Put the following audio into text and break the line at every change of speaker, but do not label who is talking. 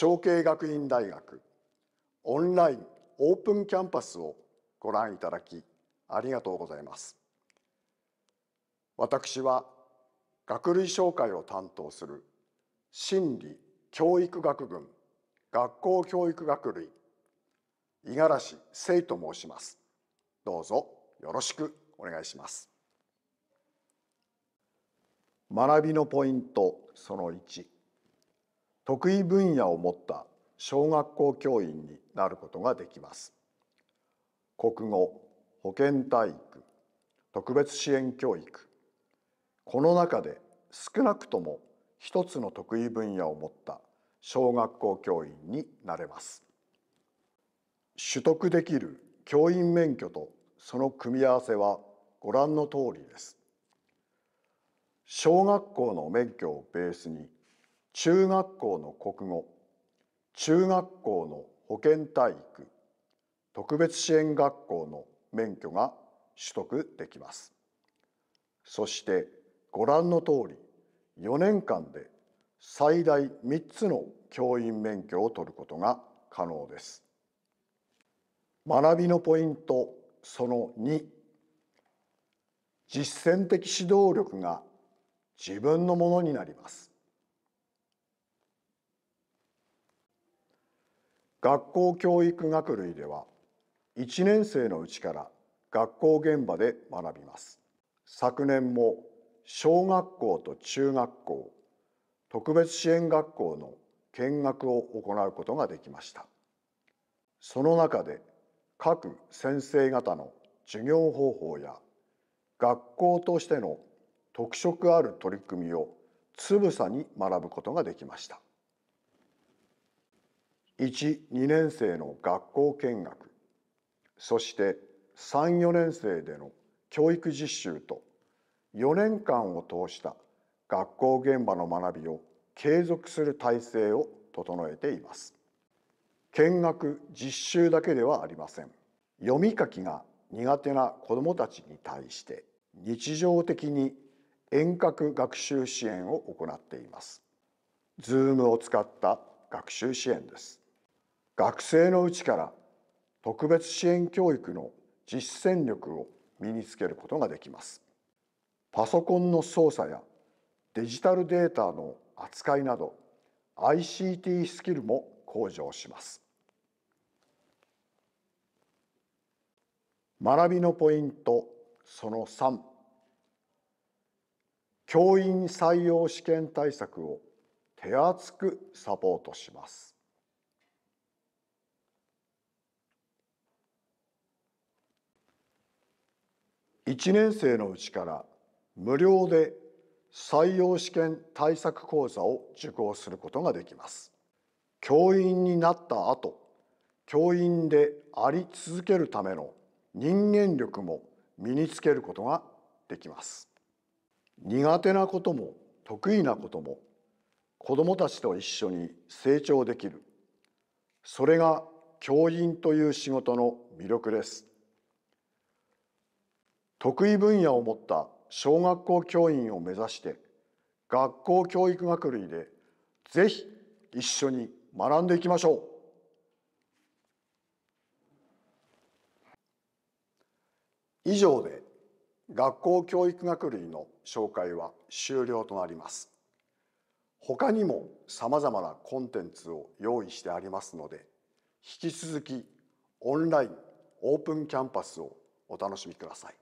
小慶学院大学オンラインオープンキャンパスをご覧いただきありがとうございます私は学類紹介を担当する心理教育学群学校教育学類五十嵐誠と申しますどうぞよろしくお願いします学びのポイントその1得意分野を持った小学校教員になることができます。国語、保健体育、特別支援教育、この中で少なくとも一つの得意分野を持った小学校教員になれます。取得できる教員免許とその組み合わせはご覧の通りです。小学校の免許をベースに中学校の国語中学校の保健体育特別支援学校の免許が取得できますそしてご覧の通り4年間で最大3つの教員免許を取ることが可能です学びのポイントその2実践的指導力が自分のものになります学校教育学類では1年生のうちから学校現場で学びます昨年も小学校と中学校特別支援学校の見学を行うことができましたその中で各先生方の授業方法や学校としての特色ある取り組みをつぶさに学ぶことができました1、2年生の学校見学、そして3、4年生での教育実習と4年間を通した学校現場の学びを継続する体制を整えています。見学実習だけではありません読み書きが苦手な子どもたちに対して日常的に遠隔学習支援を行っています Zoom を使った学習支援です学生のうちから特別支援教育の実践力を身につけることができますパソコンの操作やデジタルデータの扱いなど ICT スキルも向上します学びのポイントその3教員採用試験対策を手厚くサポートします1年生のうちから無料で採用試験対策講座を受講することができます。教員になった後、教員であり続けるための人間力も身につけることができます。苦手なことも得意なことも子どもたちと一緒に成長できる。それが教員という仕事の魅力です。得意分野を持った小学校教員を目指して学校教育学類でぜひ一緒に学んでいきましょう以上で学校教育学類の紹介は終了となります他にもさまざまなコンテンツを用意してありますので引き続きオンラインオープンキャンパスをお楽しみください